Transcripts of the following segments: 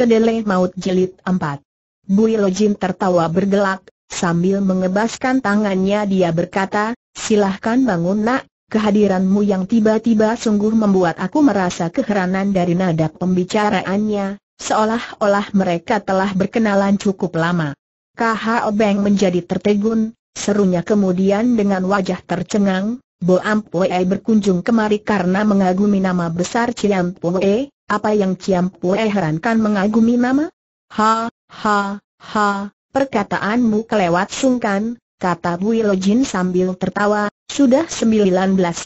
Kedele Maut jelit empat. Bui Jin tertawa bergelak, sambil mengebaskan tangannya dia berkata, silahkan bangun nak, kehadiranmu yang tiba-tiba sungguh membuat aku merasa keheranan dari nada pembicaraannya, seolah-olah mereka telah berkenalan cukup lama. KH Obeng menjadi tertegun, serunya kemudian dengan wajah tercengang, Boam Poe berkunjung kemari karena mengagumi nama besar Ciam Poe, apa yang Ciam Pue herankan mengagumi nama? Ha, ha, ha, perkataanmu kelewat sungkan, kata Bui Jin sambil tertawa, sudah 19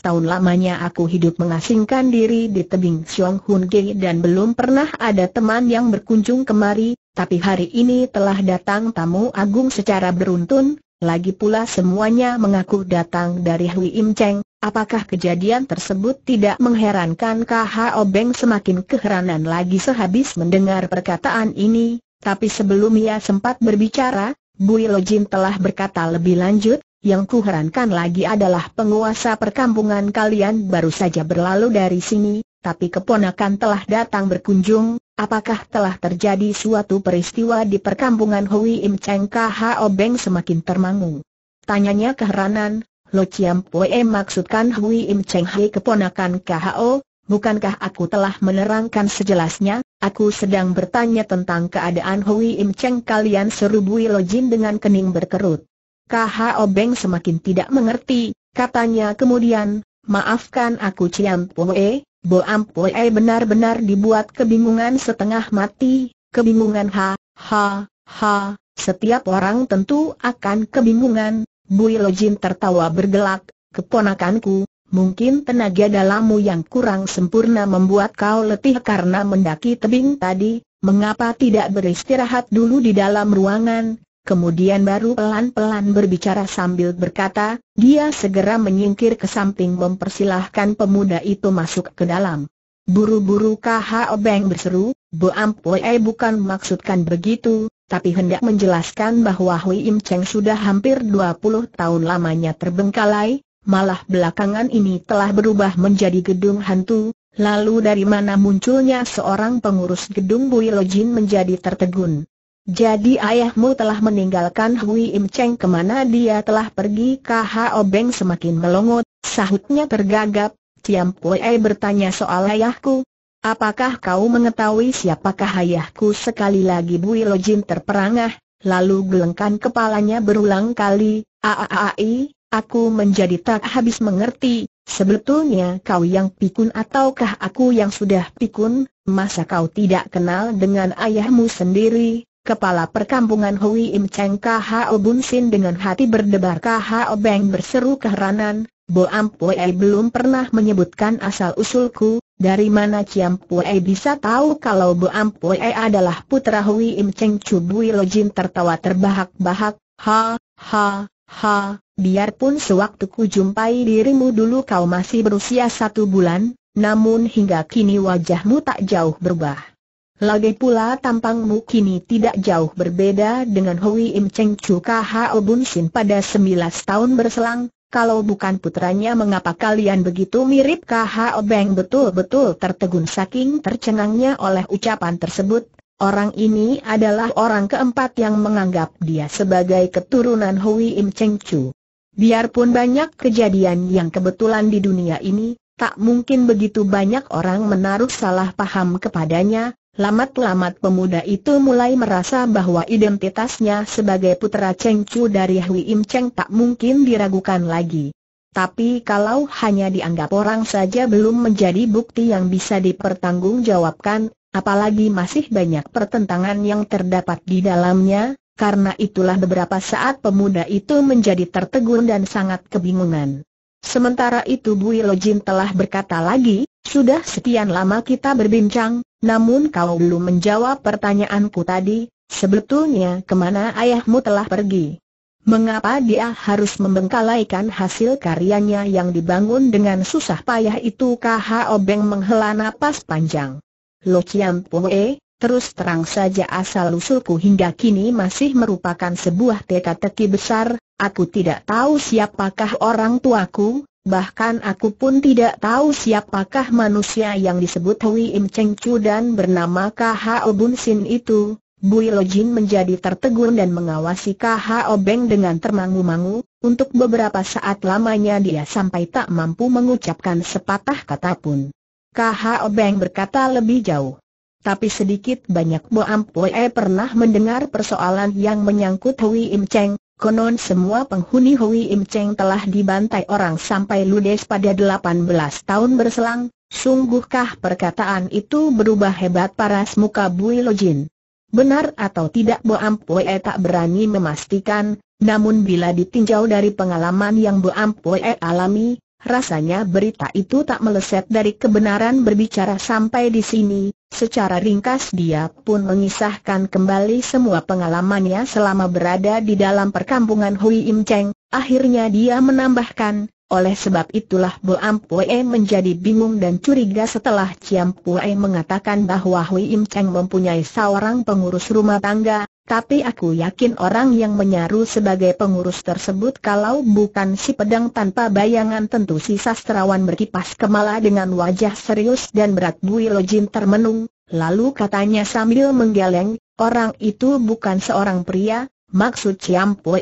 tahun lamanya aku hidup mengasingkan diri di tebing Siong Hun Ge dan belum pernah ada teman yang berkunjung kemari, tapi hari ini telah datang tamu agung secara beruntun, lagi pula semuanya mengaku datang dari Hui Im Cheng, apakah kejadian tersebut tidak mengherankan KHO Beng semakin keheranan lagi sehabis mendengar perkataan ini, tapi sebelum ia sempat berbicara, Bui Jin telah berkata lebih lanjut, yang kuherankan lagi adalah penguasa perkampungan kalian baru saja berlalu dari sini, tapi keponakan telah datang berkunjung, Apakah telah terjadi suatu peristiwa di perkampungan Hui Im Cheng Kho Beng semakin termangu? Tanyanya keheranan, Lo Chiam Pue maksudkan Hui Im Cheng Hai keponakan Kho, bukankah aku telah menerangkan sejelasnya, aku sedang bertanya tentang keadaan Hui Im Cheng kalian seru Bui Lo Jin dengan kening berkerut. Kho Beng semakin tidak mengerti, katanya kemudian, maafkan aku Chiam Pue, Bo Poe eh, benar-benar dibuat kebingungan setengah mati, kebingungan ha, ha, ha, setiap orang tentu akan kebingungan, Bui Lojin tertawa bergelak, keponakanku, mungkin tenaga dalammu yang kurang sempurna membuat kau letih karena mendaki tebing tadi, mengapa tidak beristirahat dulu di dalam ruangan, kemudian baru pelan-pelan berbicara sambil berkata, dia segera menyingkir ke samping mempersilahkan pemuda itu masuk ke dalam. Buru-buru K.H.O. Obeng berseru, Bo Ampue eh, bukan maksudkan begitu, tapi hendak menjelaskan bahwa Hui Im Cheng sudah hampir 20 tahun lamanya terbengkalai, malah belakangan ini telah berubah menjadi gedung hantu, Lalu dari mana munculnya seorang pengurus gedung Bui Lojin menjadi tertegun. Jadi ayahmu telah meninggalkan Hui Im Cheng kemana dia telah pergi KH Obeng semakin melongot, sahutnya tergagap, Tiam Pue bertanya soal ayahku. Apakah kau mengetahui siapakah ayahku sekali lagi Bui Jin terperangah, lalu gelengkan kepalanya berulang kali, aaai, aku menjadi tak habis mengerti, sebetulnya kau yang pikun ataukah aku yang sudah pikun, masa kau tidak kenal dengan ayahmu sendiri, Kepala perkampungan Hui Im Cheng K.H.O. Bun Sin dengan hati berdebar K.H.O. Beng berseru keheranan, Bo Ampue belum pernah menyebutkan asal-usulku, dari mana Ciam Pue bisa tahu kalau Bo Ampue adalah putra Hui Im Cheng Chu Bui Lo Jin tertawa terbahak-bahak, ha, ha, ha, biarpun sewaktu ku jumpai dirimu dulu kau masih berusia satu bulan, namun hingga kini wajahmu tak jauh berubah. Lagi pula tampangmu kini tidak jauh berbeda dengan Hui Im Cheng Chu Khao Bun Sin pada 19 tahun berselang, kalau bukan putranya mengapa kalian begitu mirip Khao Beng betul-betul tertegun saking tercengangnya oleh ucapan tersebut, orang ini adalah orang keempat yang menganggap dia sebagai keturunan Hui Im Cheng Chu. Biarpun banyak kejadian yang kebetulan di dunia ini, Tak mungkin begitu banyak orang menaruh salah paham kepadanya, Lamat-lamat pemuda itu mulai merasa bahwa identitasnya sebagai putera Cheng Chu dari Hui Im Cheng tak mungkin diragukan lagi. Tapi kalau hanya dianggap orang saja belum menjadi bukti yang bisa dipertanggungjawabkan, apalagi masih banyak pertentangan yang terdapat di dalamnya, karena itulah beberapa saat pemuda itu menjadi tertegun dan sangat kebingungan. Sementara itu Bui Lojin telah berkata lagi, sudah sekian lama kita berbincang, namun kau belum menjawab pertanyaanku tadi, sebetulnya kemana ayahmu telah pergi? Mengapa dia harus membengkalaikan hasil karyanya yang dibangun dengan susah payah itu KH Obeng menghela napas panjang. Lo Chiam Poe, terus terang saja asal-usulku hingga kini masih merupakan sebuah teka-teki besar, aku tidak tahu siapakah orang tuaku, bahkan aku pun tidak tahu siapakah manusia yang disebut Hui Im Cheng Chu dan bernama Kha Bun Sin itu. Bui Lo Jin menjadi tertegun dan mengawasi Kha Obeng dengan termangu-mangu, untuk beberapa saat lamanya dia sampai tak mampu mengucapkan sepatah kata pun. Kha Obeng berkata lebih jauh. Tapi sedikit banyak Bo Poe pernah mendengar persoalan yang menyangkut Hui Im Cheng, Konon semua penghuni Hui Im Cheng telah dibantai orang sampai ludes pada 18 tahun berselang, sungguhkah perkataan itu berubah hebat para semuka Bui Jin? Benar atau tidak Bo Ampue e tak berani memastikan, namun bila ditinjau dari pengalaman yang Bo Ampue e alami, Rasanya berita itu tak meleset dari kebenaran berbicara sampai di sini, secara ringkas dia pun mengisahkan kembali semua pengalamannya selama berada di dalam perkampungan Hui Im Cheng, akhirnya dia menambahkan, oleh sebab itulah Bo Ampue menjadi bingung dan curiga setelah Ciam Pue mengatakan bahwa Hui Im Cheng mempunyai seorang pengurus rumah tangga, tapi aku yakin orang yang menyaru sebagai pengurus tersebut kalau bukan si pedang tanpa bayangan tentu si sastrawan berkipas kemala dengan wajah serius dan berat Bui Lojin termenung, lalu katanya sambil menggeleng, orang itu bukan seorang pria, maksud Ciam Pue.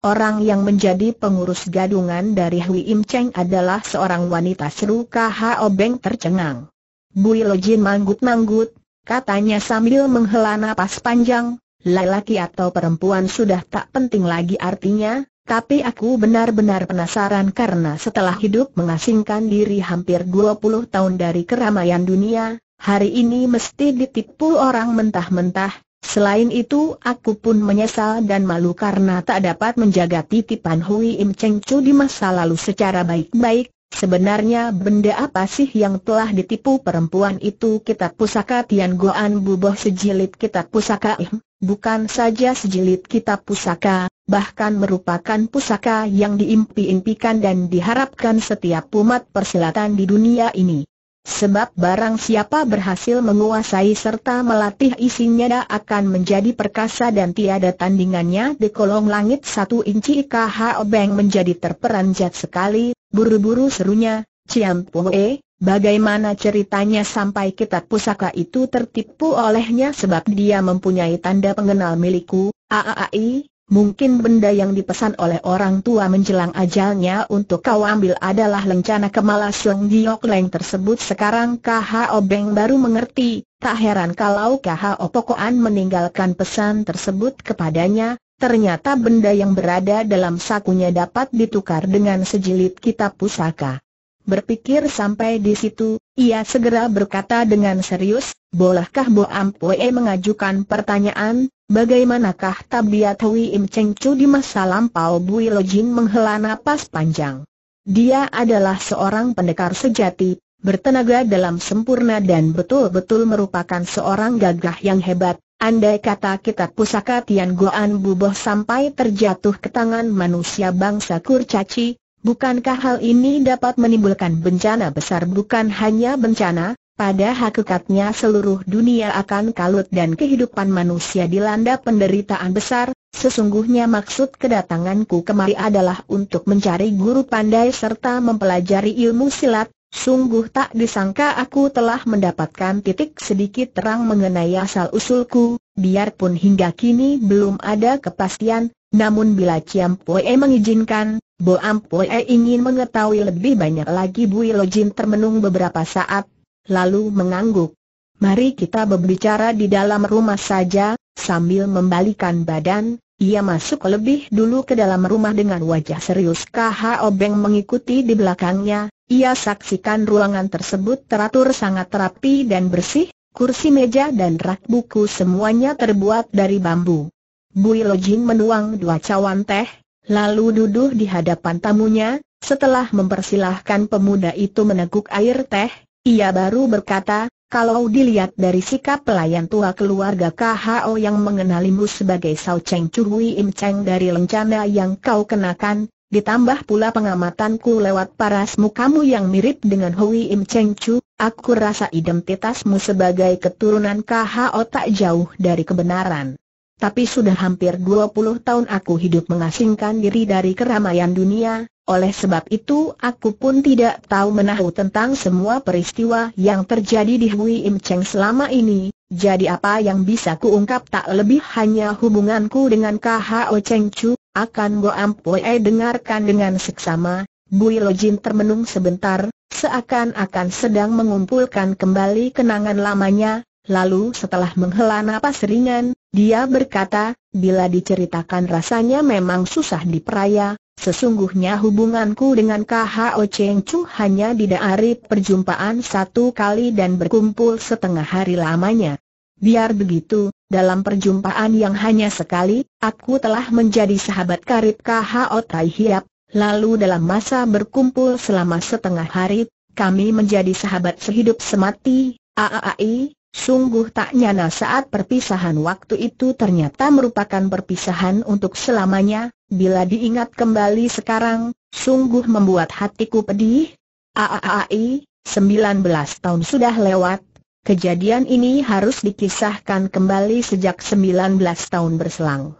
Orang yang menjadi pengurus gadungan dari Hui Im Cheng adalah seorang wanita seru Kh Obeng tercengang. Bui Jin manggut-manggut, katanya sambil menghela napas panjang, lelaki atau perempuan sudah tak penting lagi artinya, tapi aku benar-benar penasaran karena setelah hidup mengasingkan diri hampir 20 tahun dari keramaian dunia, hari ini mesti ditipu orang mentah-mentah, Selain itu aku pun menyesal dan malu karena tak dapat menjaga titipan Hui Im Cheng Chu di masa lalu secara baik-baik, Sebenarnya benda apa sih yang telah ditipu perempuan itu kitab pusaka Tian Goan Buboh sejilid kitab pusaka Im, bukan saja sejilid kitab pusaka, bahkan merupakan pusaka yang diimpi-impikan dan diharapkan setiap umat persilatan di dunia ini. Sebab barang siapa berhasil menguasai serta melatih isinya akan menjadi perkasa dan tiada tandingannya di kolong langit satu inci KH Obeng menjadi terperanjat sekali, buru-buru serunya, Ciam Poe, bagaimana ceritanya sampai kitab pusaka itu tertipu olehnya sebab dia mempunyai tanda pengenal milikku, Aaai. Mungkin benda yang dipesan oleh orang tua menjelang ajalnya untuk kau ambil adalah lencana kemala Siong Giok Leng tersebut sekarang KHO Obeng baru mengerti, tak heran kalau KHO Pokoan meninggalkan pesan tersebut kepadanya, ternyata benda yang berada dalam sakunya dapat ditukar dengan sejilid kitab pusaka. Berpikir sampai di situ, ia segera berkata dengan serius, bolehkah Bo Ampue mengajukan pertanyaan, Bagaimanakah tabiat Hui Im Cheng Chu di masa lampau Bui Lo Jin menghela napas panjang. Dia adalah seorang pendekar sejati, bertenaga dalam sempurna dan betul-betul merupakan seorang gagah yang hebat. Andai kata kitab pusaka Tian Guan Buboh sampai terjatuh ke tangan manusia bangsa Kurcaci, bukankah hal ini dapat menimbulkan bencana besar bukan hanya bencana, pada hakikatnya seluruh dunia akan kalut dan kehidupan manusia dilanda penderitaan besar, sesungguhnya maksud kedatanganku kemari adalah untuk mencari guru pandai serta mempelajari ilmu silat, sungguh tak disangka aku telah mendapatkan titik sedikit terang mengenai asal-usulku, biarpun hingga kini belum ada kepastian, namun bila Ciam Poe mengizinkan, Boam Poe ingin mengetahui lebih banyak lagi Bui Lojin termenung beberapa saat lalu mengangguk. Mari kita berbicara di dalam rumah saja, sambil membalikan badan, ia masuk lebih dulu ke dalam rumah dengan wajah serius KH Obeng mengikuti di belakangnya, ia saksikan ruangan tersebut teratur sangat rapi dan bersih, kursi meja dan rak buku semuanya terbuat dari bambu. Bui Lojin menuang dua cawan teh, lalu duduk di hadapan tamunya, setelah mempersilahkan pemuda itu meneguk air teh, ia baru berkata, kalau dilihat dari sikap pelayan tua keluarga KHO yang mengenalimu sebagai Sao Cheng Chui Im Cheng dari lencana yang kau kenakan, ditambah pula pengamatanku lewat parasmu kamu yang mirip dengan Hui Im Cheng Chu, aku rasa identitasmu sebagai keturunan KHO tak jauh dari kebenaran tapi sudah hampir 20 tahun aku hidup mengasingkan diri dari keramaian dunia, oleh sebab itu aku pun tidak tahu menahu tentang semua peristiwa yang terjadi di Hui Im Cheng selama ini, jadi apa yang bisa kuungkap tak lebih hanya hubunganku dengan KHO Cheng Chu, akan Go Ampue dengarkan dengan seksama, Bui Jin termenung sebentar, seakan-akan sedang mengumpulkan kembali kenangan lamanya, lalu setelah menghela napas ringan, dia berkata, bila diceritakan rasanya memang susah diperaya, sesungguhnya hubunganku dengan KHO Cheng Chu hanya didaari perjumpaan satu kali dan berkumpul setengah hari lamanya. Biar begitu, dalam perjumpaan yang hanya sekali, aku telah menjadi sahabat karib KHO Tai Hiap, lalu dalam masa berkumpul selama setengah hari, kami menjadi sahabat sehidup semati, AAI, Sungguh tak nyana saat perpisahan waktu itu ternyata merupakan perpisahan untuk selamanya, bila diingat kembali sekarang, sungguh membuat hatiku pedih. Aaai, 19 tahun sudah lewat, kejadian ini harus dikisahkan kembali sejak 19 tahun berselang.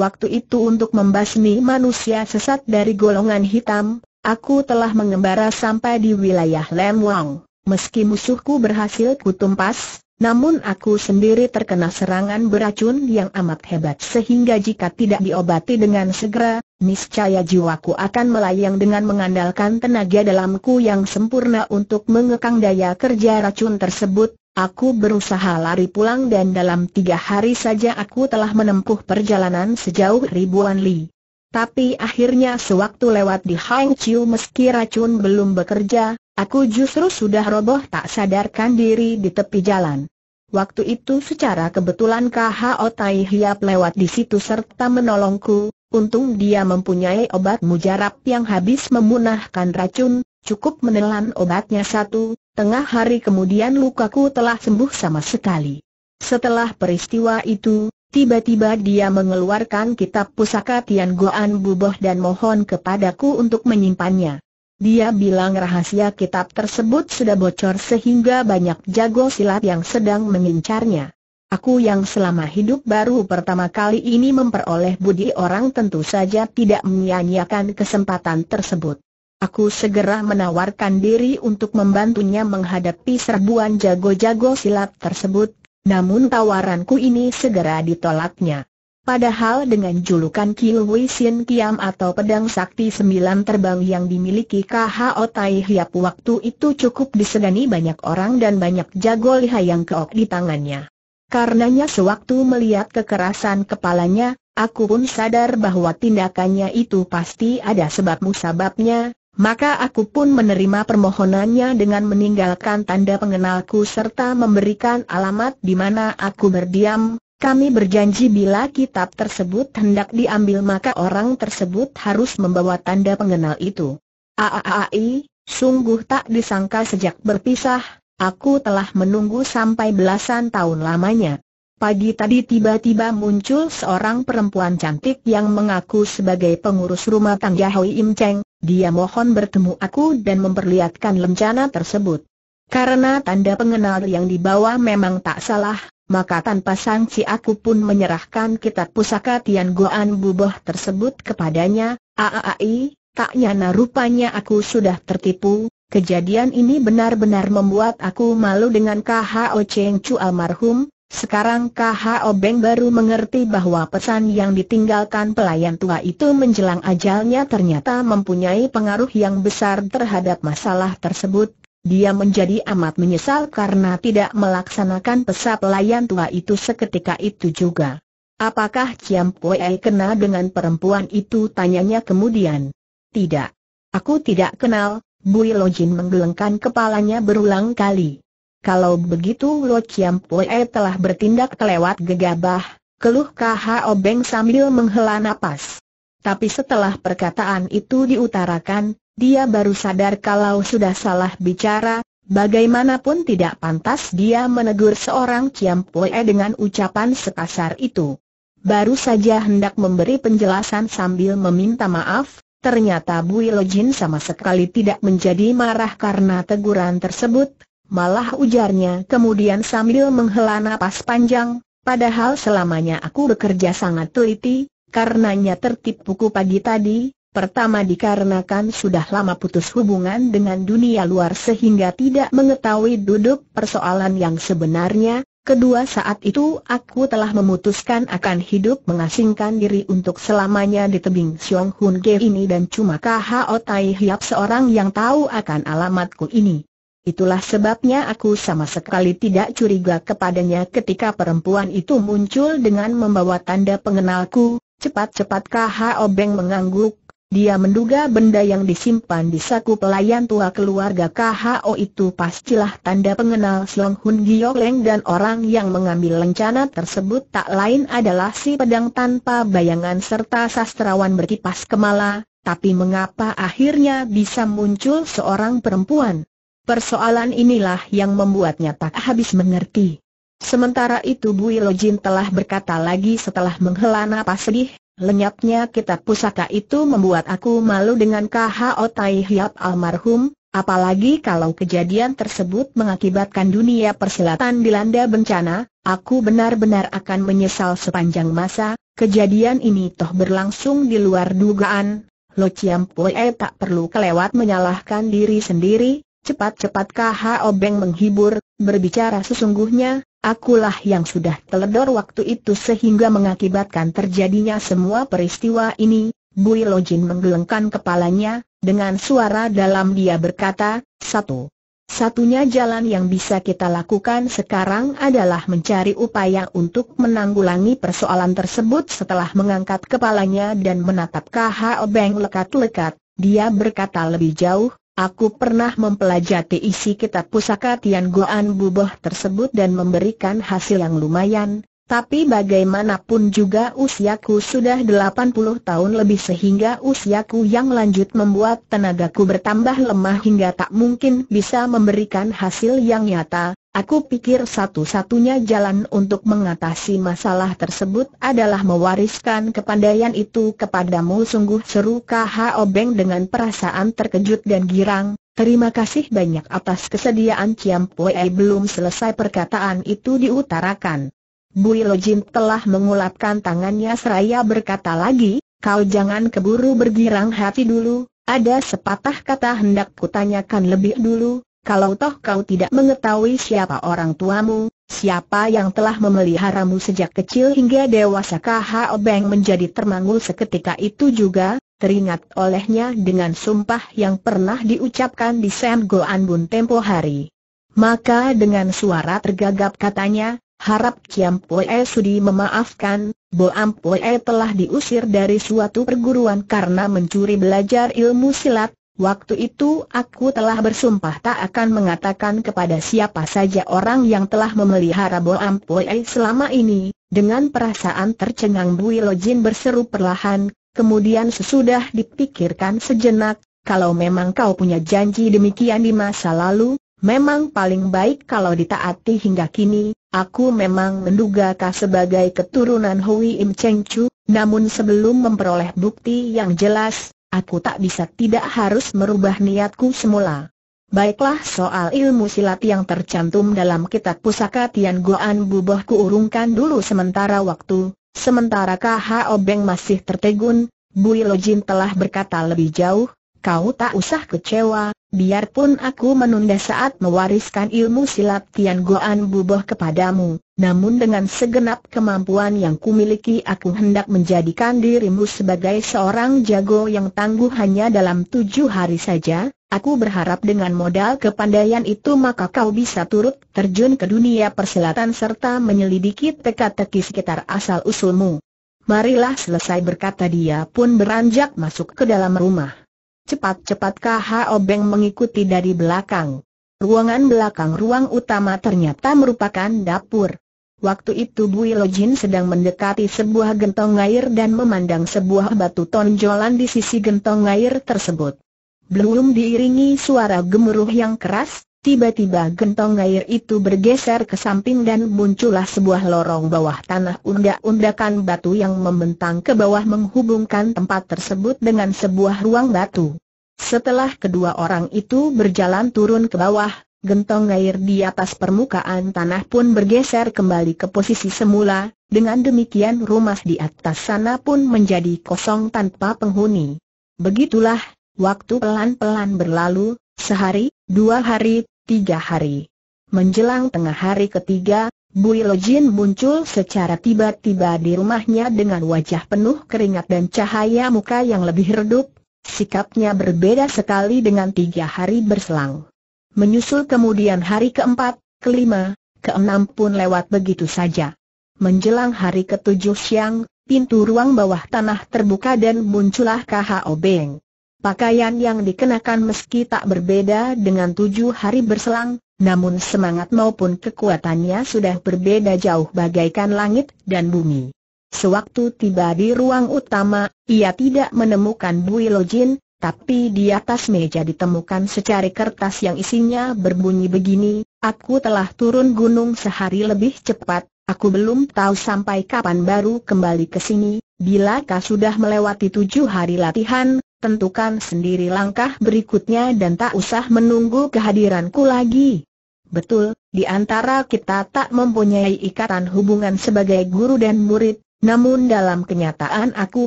Waktu itu untuk membasmi manusia sesat dari golongan hitam, aku telah mengembara sampai di wilayah Lemwang. Meski musuhku berhasil kutumpas, namun aku sendiri terkena serangan beracun yang amat hebat sehingga jika tidak diobati dengan segera, niscaya jiwaku akan melayang dengan mengandalkan tenaga dalamku yang sempurna untuk mengekang daya kerja racun tersebut. Aku berusaha lari pulang dan dalam tiga hari saja aku telah menempuh perjalanan sejauh ribuan li. Tapi akhirnya sewaktu lewat di Hang Chiu meski racun belum bekerja, aku justru sudah roboh tak sadarkan diri di tepi jalan. Waktu itu secara kebetulan KHO Tai Hiap lewat di situ serta menolongku, untung dia mempunyai obat mujarab yang habis memunahkan racun, cukup menelan obatnya satu, tengah hari kemudian lukaku telah sembuh sama sekali. Setelah peristiwa itu, tiba-tiba dia mengeluarkan kitab pusaka Tian Goan Buboh dan mohon kepadaku untuk menyimpannya. Dia bilang rahasia kitab tersebut sudah bocor sehingga banyak jago silat yang sedang mengincarnya. Aku yang selama hidup baru pertama kali ini memperoleh budi orang tentu saja tidak menyia kesempatan tersebut. Aku segera menawarkan diri untuk membantunya menghadapi serbuan jago-jago silat tersebut, namun tawaranku ini segera ditolaknya. Padahal dengan julukan Kiu Hui Sin Kiam atau pedang sakti sembilan terbang yang dimiliki KHO Tai Hiap waktu itu cukup disegani banyak orang dan banyak jago liha yang keok di tangannya. Karenanya sewaktu melihat kekerasan kepalanya, aku pun sadar bahwa tindakannya itu pasti ada sebab musababnya, maka aku pun menerima permohonannya dengan meninggalkan tanda pengenalku serta memberikan alamat di mana aku berdiam, kami berjanji bila kitab tersebut hendak diambil maka orang tersebut harus membawa tanda pengenal itu. Aaai, sungguh tak disangka sejak berpisah, aku telah menunggu sampai belasan tahun lamanya. Pagi tadi tiba-tiba muncul seorang perempuan cantik yang mengaku sebagai pengurus rumah tangga Hoi Im Cheng, dia mohon bertemu aku dan memperlihatkan lencana tersebut. Karena tanda pengenal yang dibawa memang tak salah, maka tanpa sanksi aku pun menyerahkan kitab pusaka Tian Goan Buboh tersebut kepadanya, aai, tak nyana rupanya aku sudah tertipu, kejadian ini benar-benar membuat aku malu dengan KHO Cheng Chu almarhum, sekarang KHO Beng baru mengerti bahwa pesan yang ditinggalkan pelayan tua itu menjelang ajalnya ternyata mempunyai pengaruh yang besar terhadap masalah tersebut, dia menjadi amat menyesal karena tidak melaksanakan pesat pelayan tua itu seketika itu juga. Apakah Ciam Air kena dengan perempuan itu? Tanyanya kemudian. Tidak. Aku tidak kenal, Bui Jin menggelengkan kepalanya berulang kali. Kalau begitu Lo Ciam Air telah bertindak kelewat gegabah, keluh K.H.O. Obeng sambil menghela napas. Tapi setelah perkataan itu diutarakan, dia baru sadar kalau sudah salah bicara, bagaimanapun tidak pantas dia menegur seorang Ciam Poe dengan ucapan sekasar itu. Baru saja hendak memberi penjelasan sambil meminta maaf, ternyata Bu Lojin sama sekali tidak menjadi marah karena teguran tersebut, malah ujarnya kemudian sambil menghela napas panjang, padahal selamanya aku bekerja sangat teliti, karenanya tertipuku pagi tadi, Pertama dikarenakan sudah lama putus hubungan dengan dunia luar sehingga tidak mengetahui duduk persoalan yang sebenarnya, kedua saat itu aku telah memutuskan akan hidup mengasingkan diri untuk selamanya di tebing Siong Hun Ge ini dan cuma K.H.O. Tai Hiap seorang yang tahu akan alamatku ini. Itulah sebabnya aku sama sekali tidak curiga kepadanya ketika perempuan itu muncul dengan membawa tanda pengenalku, cepat-cepat K.H.O. Beng mengangguk dia menduga benda yang disimpan di saku pelayan tua keluarga KHO itu pastilah tanda pengenal Song Hun leng dan orang yang mengambil lencana tersebut tak lain adalah si pedang tanpa bayangan serta sastrawan berkipas kemala, tapi mengapa akhirnya bisa muncul seorang perempuan? Persoalan inilah yang membuatnya tak habis mengerti. Sementara itu Bui Lojin telah berkata lagi setelah menghela napas sedih, Lenyapnya kitab pusaka itu membuat aku malu dengan KH Otai Hiap almarhum, apalagi kalau kejadian tersebut mengakibatkan dunia persilatan dilanda bencana, aku benar-benar akan menyesal sepanjang masa, kejadian ini toh berlangsung di luar dugaan. Lo Chiam Pue tak perlu kelewat menyalahkan diri sendiri, Cepat-cepat KH Obeng menghibur, berbicara sesungguhnya, Akulah yang sudah teledor waktu itu sehingga mengakibatkan terjadinya semua peristiwa ini. Bui Lojin menggelengkan kepalanya, dengan suara dalam dia berkata, Satu. Satunya jalan yang bisa kita lakukan sekarang adalah mencari upaya untuk menanggulangi persoalan tersebut setelah mengangkat kepalanya dan menatap KHO Beng lekat-lekat. Dia berkata lebih jauh, Aku pernah mempelajari isi kitab pusaka Tian Goan Buboh tersebut dan memberikan hasil yang lumayan, tapi bagaimanapun juga usiaku sudah 80 tahun lebih sehingga usiaku yang lanjut membuat tenagaku bertambah lemah hingga tak mungkin bisa memberikan hasil yang nyata, Aku pikir satu-satunya jalan untuk mengatasi masalah tersebut adalah mewariskan kepandaian itu kepadamu sungguh seru Kha Obeng dengan perasaan terkejut dan girang. Terima kasih banyak atas kesediaan Ciam Pue belum selesai perkataan itu diutarakan. Bui Lojin telah mengulapkan tangannya seraya berkata lagi, kau jangan keburu bergirang hati dulu, ada sepatah kata hendak kutanyakan lebih dulu, kalau toh kau tidak mengetahui siapa orang tuamu, siapa yang telah memeliharamu sejak kecil hingga dewasa KHO Obeng menjadi termangul seketika itu juga, teringat olehnya dengan sumpah yang pernah diucapkan di Sam Go Anbun tempo hari. Maka dengan suara tergagap katanya, harap Kiam Pue Sudi memaafkan, Boam Pue telah diusir dari suatu perguruan karena mencuri belajar ilmu silat, Waktu itu aku telah bersumpah tak akan mengatakan kepada siapa saja orang yang telah memelihara Bo Ampoi selama ini, dengan perasaan tercengang Bui Lojin berseru perlahan, kemudian sesudah dipikirkan sejenak, kalau memang kau punya janji demikian di masa lalu, memang paling baik kalau ditaati hingga kini, aku memang menduga kau sebagai keturunan Hui Im Cheng Chu, namun sebelum memperoleh bukti yang jelas, aku tak bisa tidak harus merubah niatku semula. Baiklah soal ilmu silat yang tercantum dalam kitab pusaka Tian Goan Buboh urungkan dulu sementara waktu, sementara KH Obeng masih tertegun, Bui Lojin telah berkata lebih jauh, kau tak usah kecewa, biarpun aku menunda saat mewariskan ilmu silat Tian Goan Buboh kepadamu, namun dengan segenap kemampuan yang kumiliki aku hendak menjadikan dirimu sebagai seorang jago yang tangguh hanya dalam tujuh hari saja, Aku berharap dengan modal kepandaian itu maka kau bisa turut terjun ke dunia persilatan serta menyelidiki teka-teki sekitar asal-usulmu. Marilah selesai berkata dia pun beranjak masuk ke dalam rumah. Cepat-cepat KH Obeng mengikuti dari belakang. Ruangan belakang ruang utama ternyata merupakan dapur. Waktu itu Bu Ilojin sedang mendekati sebuah gentong air dan memandang sebuah batu tonjolan di sisi gentong air tersebut. Belum diiringi suara gemuruh yang keras, Tiba-tiba gentong air itu bergeser ke samping dan muncullah sebuah lorong bawah tanah undak-undakan batu yang membentang ke bawah menghubungkan tempat tersebut dengan sebuah ruang batu. Setelah kedua orang itu berjalan turun ke bawah, gentong air di atas permukaan tanah pun bergeser kembali ke posisi semula, dengan demikian rumah di atas sana pun menjadi kosong tanpa penghuni. Begitulah, waktu pelan-pelan berlalu, sehari, dua hari, tiga hari. Menjelang tengah hari ketiga, Bui Lojin muncul secara tiba-tiba di rumahnya dengan wajah penuh keringat dan cahaya muka yang lebih redup, sikapnya berbeda sekali dengan tiga hari berselang. Menyusul kemudian hari keempat, kelima, keenam pun lewat begitu saja. Menjelang hari ketujuh siang, pintu ruang bawah tanah terbuka dan muncullah KHO Beng. Pakaian yang dikenakan meski tak berbeda dengan tujuh hari berselang, namun semangat maupun kekuatannya sudah berbeda jauh bagaikan langit dan bumi. Sewaktu tiba di ruang utama, ia tidak menemukan Bui Lojin, tapi di atas meja ditemukan secari kertas yang isinya berbunyi begini, Aku telah turun gunung sehari lebih cepat, aku belum tahu sampai kapan baru kembali ke sini, Bila kau sudah melewati tujuh hari latihan, tentukan sendiri langkah berikutnya dan tak usah menunggu kehadiranku lagi. Betul, di antara kita tak mempunyai ikatan hubungan sebagai guru dan murid, namun dalam kenyataan aku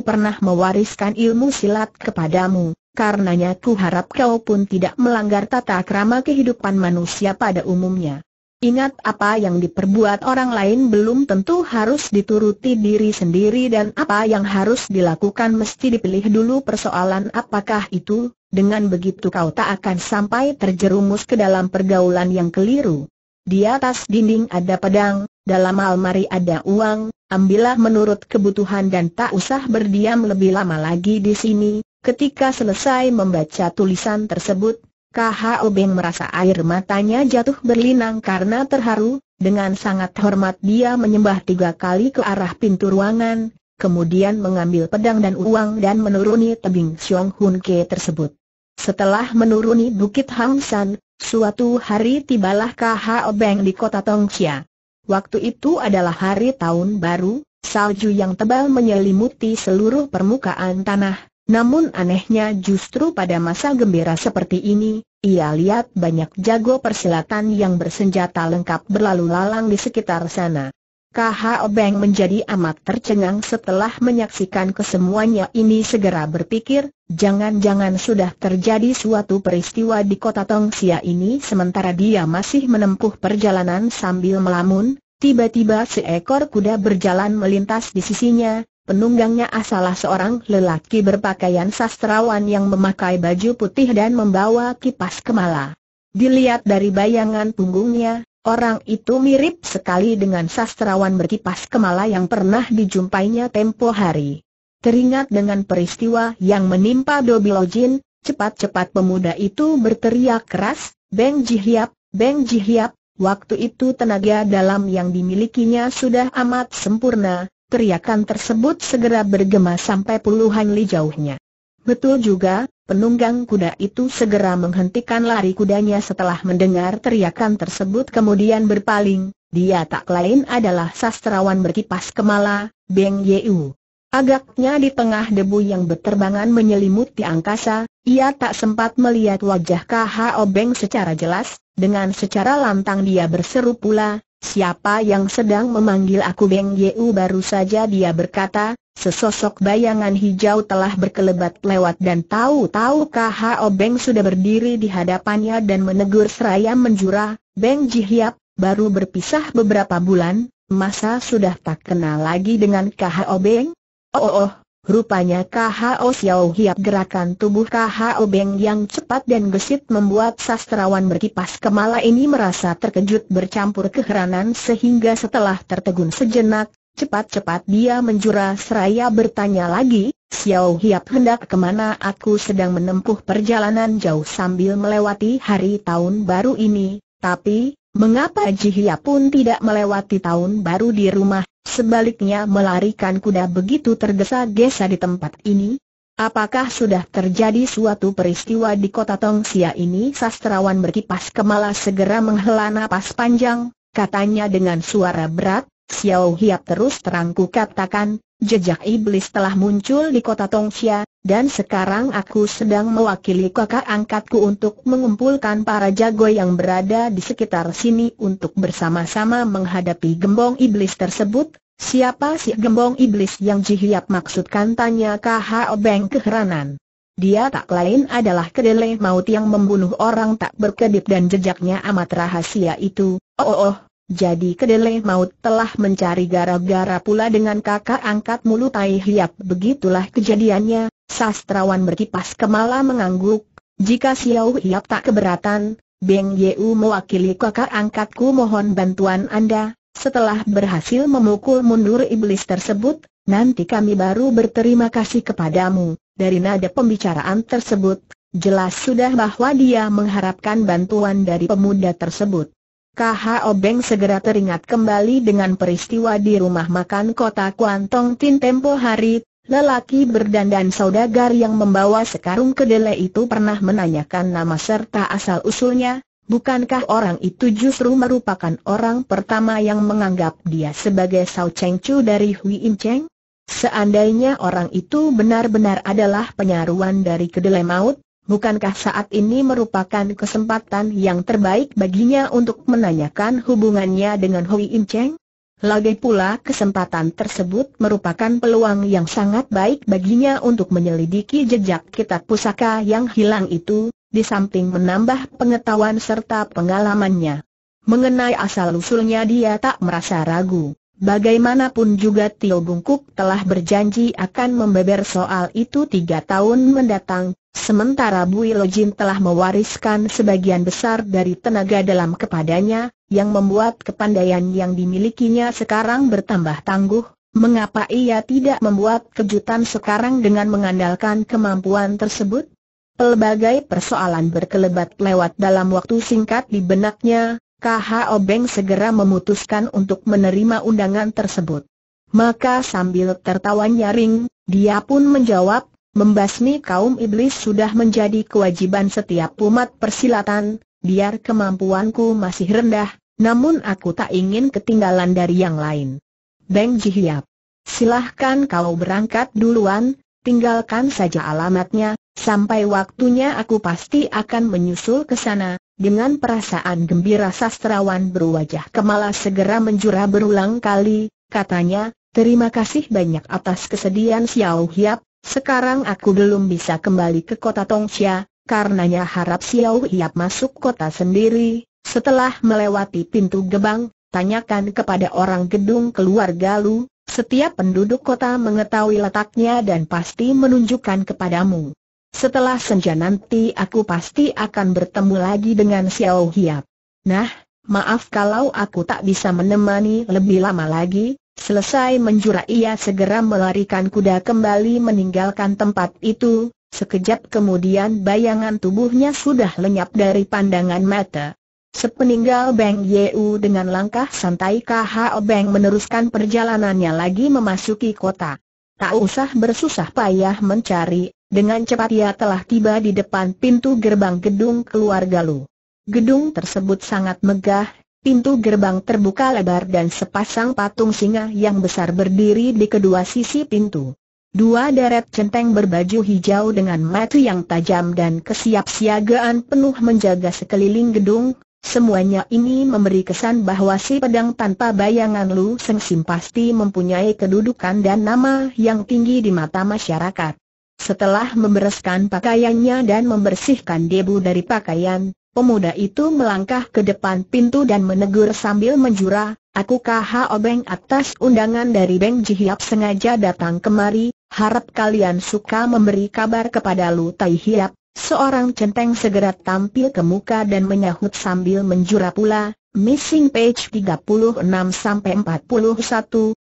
pernah mewariskan ilmu silat kepadamu, karenanya ku harap kau pun tidak melanggar tata krama kehidupan manusia pada umumnya. Ingat apa yang diperbuat orang lain belum tentu harus dituruti diri sendiri dan apa yang harus dilakukan mesti dipilih dulu persoalan apakah itu, dengan begitu kau tak akan sampai terjerumus ke dalam pergaulan yang keliru. Di atas dinding ada pedang, dalam almari ada uang, ambillah menurut kebutuhan dan tak usah berdiam lebih lama lagi di sini. Ketika selesai membaca tulisan tersebut, KHO Beng merasa air matanya jatuh berlinang karena terharu, dengan sangat hormat dia menyembah tiga kali ke arah pintu ruangan, kemudian mengambil pedang dan uang dan menuruni tebing Siong Hun Ke tersebut. Setelah menuruni Bukit Hang San, suatu hari tibalah KHO Beng di kota Tong Tongxia. Waktu itu adalah hari tahun baru, salju yang tebal menyelimuti seluruh permukaan tanah, namun anehnya justru pada masa gembira seperti ini, ia lihat banyak jago persilatan yang bersenjata lengkap berlalu lalang di sekitar sana. KH Obeng menjadi amat tercengang setelah menyaksikan kesemuanya ini segera berpikir, jangan-jangan sudah terjadi suatu peristiwa di kota Tong Sia ini sementara dia masih menempuh perjalanan sambil melamun, tiba-tiba seekor kuda berjalan melintas di sisinya, Penunggangnya asalah seorang lelaki berpakaian sastrawan yang memakai baju putih dan membawa kipas kemala. Dilihat dari bayangan punggungnya, orang itu mirip sekali dengan sastrawan berkipas kemala yang pernah dijumpainya tempo hari. Teringat dengan peristiwa yang menimpa Dobilojin, cepat-cepat pemuda itu berteriak keras, Beng Jihyap, Beng Jihyap, waktu itu tenaga dalam yang dimilikinya sudah amat sempurna, Teriakan tersebut segera bergema sampai puluhan li jauhnya. Betul juga, penunggang kuda itu segera menghentikan lari kudanya setelah mendengar teriakan tersebut kemudian berpaling, dia tak lain adalah sastrawan berkipas kemala, Beng Yeu. Agaknya di tengah debu yang berterbangan menyelimuti angkasa, ia tak sempat melihat wajah K.H.O. Beng secara jelas, dengan secara lantang dia berseru pula, Siapa yang sedang memanggil aku Beng Yeu baru saja dia berkata, sesosok bayangan hijau telah berkelebat lewat dan tahu-tahu KHO Beng sudah berdiri di hadapannya dan menegur seraya menjura, Beng Ji Hiap, baru berpisah beberapa bulan, masa sudah tak kenal lagi dengan KHO Beng? Oh, oh, oh Rupanya KHO Xiao Hiap gerakan tubuh KHO Beng yang cepat dan gesit membuat sastrawan berkipas kemala ini merasa terkejut bercampur keheranan sehingga setelah tertegun sejenak, cepat-cepat dia menjura seraya bertanya lagi, Xiao Hiap hendak kemana aku sedang menempuh perjalanan jauh sambil melewati hari tahun baru ini, tapi, Mengapa Jihya pun tidak melewati tahun baru di rumah, sebaliknya melarikan kuda begitu tergesa-gesa di tempat ini? Apakah sudah terjadi suatu peristiwa di kota Tongsia ini? Sastrawan berkipas kemala segera menghela napas panjang, katanya dengan suara berat, Xiao Hiap terus terangku katakan. Jejak iblis telah muncul di kota Tongxia, dan sekarang aku sedang mewakili kakak angkatku untuk mengumpulkan para jago yang berada di sekitar sini untuk bersama-sama menghadapi gembong iblis tersebut. Siapa si gembong iblis yang Jihyap maksudkan tanya KHO Beng keheranan. Dia tak lain adalah kedele maut yang membunuh orang tak berkedip dan jejaknya amat rahasia itu. Oh oh oh, jadi kedelai maut telah mencari gara-gara pula dengan kakak angkat mulut Tai Hiap. Begitulah kejadiannya, sastrawan berkipas kemala mengangguk. Jika Xiao Hiap tak keberatan, Beng Yeu mewakili kakak angkatku mohon bantuan Anda. Setelah berhasil memukul mundur iblis tersebut, nanti kami baru berterima kasih kepadamu. Dari nada pembicaraan tersebut, jelas sudah bahwa dia mengharapkan bantuan dari pemuda tersebut. KH Obeng segera teringat kembali dengan peristiwa di rumah makan kota Kuantong Tin tempo hari, lelaki berdandan saudagar yang membawa sekarung kedelai itu pernah menanyakan nama serta asal-usulnya, bukankah orang itu justru merupakan orang pertama yang menganggap dia sebagai Sao Cheng Chu dari Hui Im Cheng? Seandainya orang itu benar-benar adalah penyaruan dari kedelai maut, Bukankah saat ini merupakan kesempatan yang terbaik baginya untuk menanyakan hubungannya dengan Hui Im Cheng? Lagi pula kesempatan tersebut merupakan peluang yang sangat baik baginya untuk menyelidiki jejak kitab pusaka yang hilang itu, di samping menambah pengetahuan serta pengalamannya. Mengenai asal-usulnya dia tak merasa ragu. Bagaimanapun juga Tio Bungkuk telah berjanji akan membeber soal itu tiga tahun mendatang, sementara Bui Lojin telah mewariskan sebagian besar dari tenaga dalam kepadanya, yang membuat kepandaian yang dimilikinya sekarang bertambah tangguh, mengapa ia tidak membuat kejutan sekarang dengan mengandalkan kemampuan tersebut? Pelbagai persoalan berkelebat lewat dalam waktu singkat di benaknya, KHO Beng segera memutuskan untuk menerima undangan tersebut. Maka sambil tertawa nyaring, dia pun menjawab, membasmi kaum iblis sudah menjadi kewajiban setiap umat persilatan, biar kemampuanku masih rendah, namun aku tak ingin ketinggalan dari yang lain. Beng Jihyap, silahkan kau berangkat duluan, tinggalkan saja alamatnya, sampai waktunya aku pasti akan menyusul ke sana, dengan perasaan gembira sastrawan berwajah kemala segera menjura berulang kali, katanya, terima kasih banyak atas kesedihan Xiao Hiap, sekarang aku belum bisa kembali ke kota Tongxia, karenanya harap Xiao Hiap masuk kota sendiri, setelah melewati pintu gebang, tanyakan kepada orang gedung keluarga Lu, setiap penduduk kota mengetahui letaknya dan pasti menunjukkan kepadamu. Setelah senja nanti aku pasti akan bertemu lagi dengan Xiao Hiap. Nah, maaf kalau aku tak bisa menemani lebih lama lagi, selesai menjura ia segera melarikan kuda kembali meninggalkan tempat itu, sekejap kemudian bayangan tubuhnya sudah lenyap dari pandangan mata. Sepeninggal Beng Yeu dengan langkah santai KH Beng meneruskan perjalanannya lagi memasuki kota. Tak usah bersusah payah mencari dengan cepat ia telah tiba di depan pintu gerbang gedung keluarga Lu. Gedung tersebut sangat megah, pintu gerbang terbuka lebar dan sepasang patung singa yang besar berdiri di kedua sisi pintu. Dua deret centeng berbaju hijau dengan mata yang tajam dan kesiapsiagaan penuh menjaga sekeliling gedung, semuanya ini memberi kesan bahwa si pedang tanpa bayangan Lu Seng Sim pasti mempunyai kedudukan dan nama yang tinggi di mata masyarakat. Setelah membereskan pakaiannya dan membersihkan debu dari pakaian, pemuda itu melangkah ke depan pintu dan menegur sambil menjura, Aku KH obeng atas undangan dari Beng Jihyap sengaja datang kemari, harap kalian suka memberi kabar kepada Lu Tai Hiap. Seorang centeng segera tampil ke muka dan menyahut sambil menjura pula, missing page 36-41,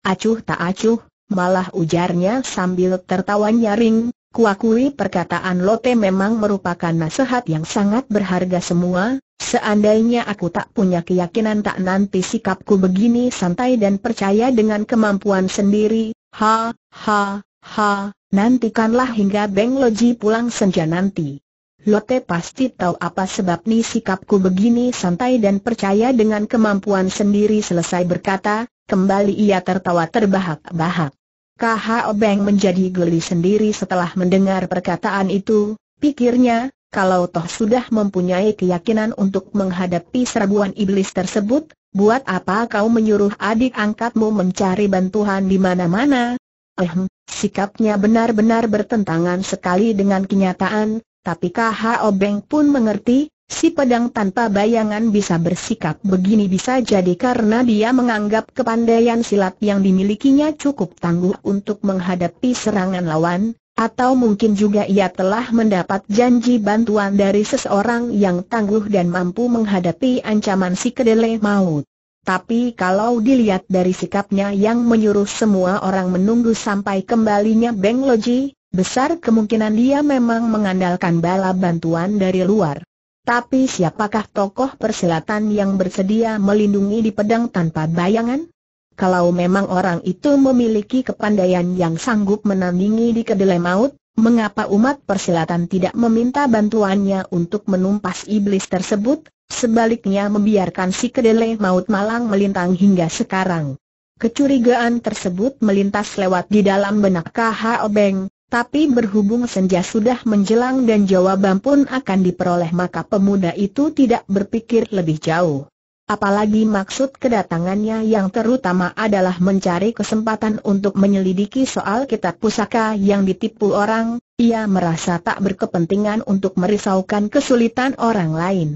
acuh tak acuh, malah ujarnya sambil tertawa nyaring, kuakui perkataan Lotte memang merupakan nasihat yang sangat berharga semua, seandainya aku tak punya keyakinan tak nanti sikapku begini santai dan percaya dengan kemampuan sendiri, ha, ha, ha, nantikanlah hingga Beng Loji pulang senja nanti. Lotte pasti tahu apa sebab sebabnya sikapku begini santai dan percaya dengan kemampuan sendiri selesai berkata, kembali ia tertawa terbahak-bahak. KHO Obeng menjadi geli sendiri setelah mendengar perkataan itu, pikirnya, kalau toh sudah mempunyai keyakinan untuk menghadapi serbuan iblis tersebut, buat apa kau menyuruh adik angkatmu mencari bantuan di mana-mana? Ehm, sikapnya benar-benar bertentangan sekali dengan kenyataan, tapi KHO Obeng pun mengerti, Si pedang tanpa bayangan bisa bersikap begini bisa jadi karena dia menganggap kepandaian silat yang dimilikinya cukup tangguh untuk menghadapi serangan lawan, atau mungkin juga ia telah mendapat janji bantuan dari seseorang yang tangguh dan mampu menghadapi ancaman si kedelai maut. Tapi kalau dilihat dari sikapnya yang menyuruh semua orang menunggu sampai kembalinya Beng Loji, besar kemungkinan dia memang mengandalkan bala bantuan dari luar. Tapi siapakah tokoh persilatan yang bersedia melindungi di pedang tanpa bayangan? Kalau memang orang itu memiliki kepandaian yang sanggup menandingi di kedelai maut, mengapa umat persilatan tidak meminta bantuannya untuk menumpas iblis tersebut, sebaliknya membiarkan si kedelai maut malang melintang hingga sekarang? Kecurigaan tersebut melintas lewat di dalam benak KHO Obeng, tapi berhubung senja sudah menjelang dan jawaban pun akan diperoleh maka pemuda itu tidak berpikir lebih jauh. Apalagi maksud kedatangannya yang terutama adalah mencari kesempatan untuk menyelidiki soal kitab pusaka yang ditipu orang, ia merasa tak berkepentingan untuk merisaukan kesulitan orang lain.